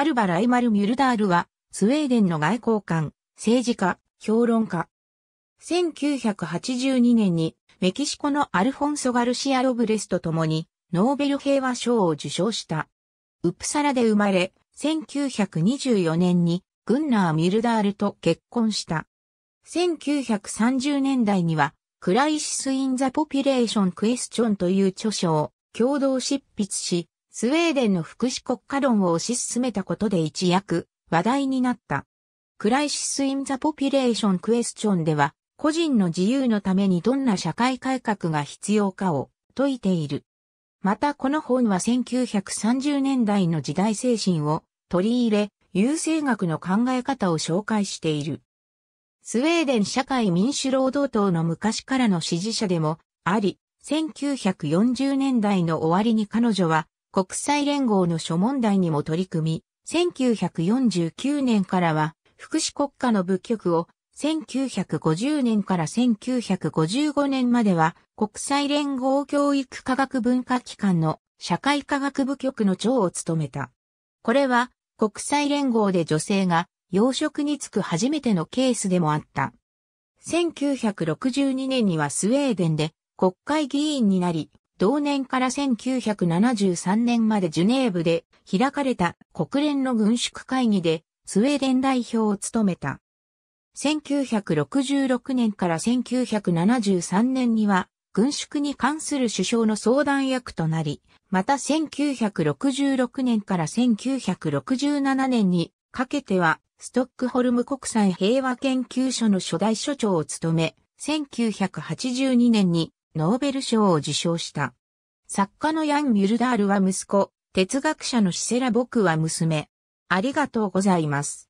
アルバ・ライマル・ミュルダールは、スウェーデンの外交官、政治家、評論家。1982年に、メキシコのアルフォンソ・ガルシア・ロブレスと共に、ノーベル平和賞を受賞した。ウプサラで生まれ、1924年に、グンナー・ミュルダールと結婚した。1930年代には、クライシス・イン・ザ・ポピュレーション・クエスチョンという著書を共同執筆し、スウェーデンの福祉国家論を推し進めたことで一躍話題になった。クライシス・イン・ザ・ポピュレーション・クエスチョンでは、個人の自由のためにどんな社会改革が必要かを説いている。またこの本は1930年代の時代精神を取り入れ、優生学の考え方を紹介している。スウェーデン社会民主労働党の昔からの支持者でもあり、1940年代の終わりに彼女は国際連合の諸問題にも取り組み、1949年からは福祉国家の部局を、1950年から1955年までは国際連合教育科学文化機関の社会科学部局の長を務めた。これは国際連合で女性が養殖に就く初めてのケースでもあった。1962年にはスウェーデンで国会議員になり、同年から1973年までジュネーブで開かれた国連の軍縮会議でスウェーデン代表を務めた。1966年から1973年には軍縮に関する首相の相談役となり、また1966年から1967年にかけてはストックホルム国際平和研究所の初代所長を務め、1982年にノーベル賞を受賞した。作家のヤン・ミュルダールは息子、哲学者のシセラ僕は娘。ありがとうございます。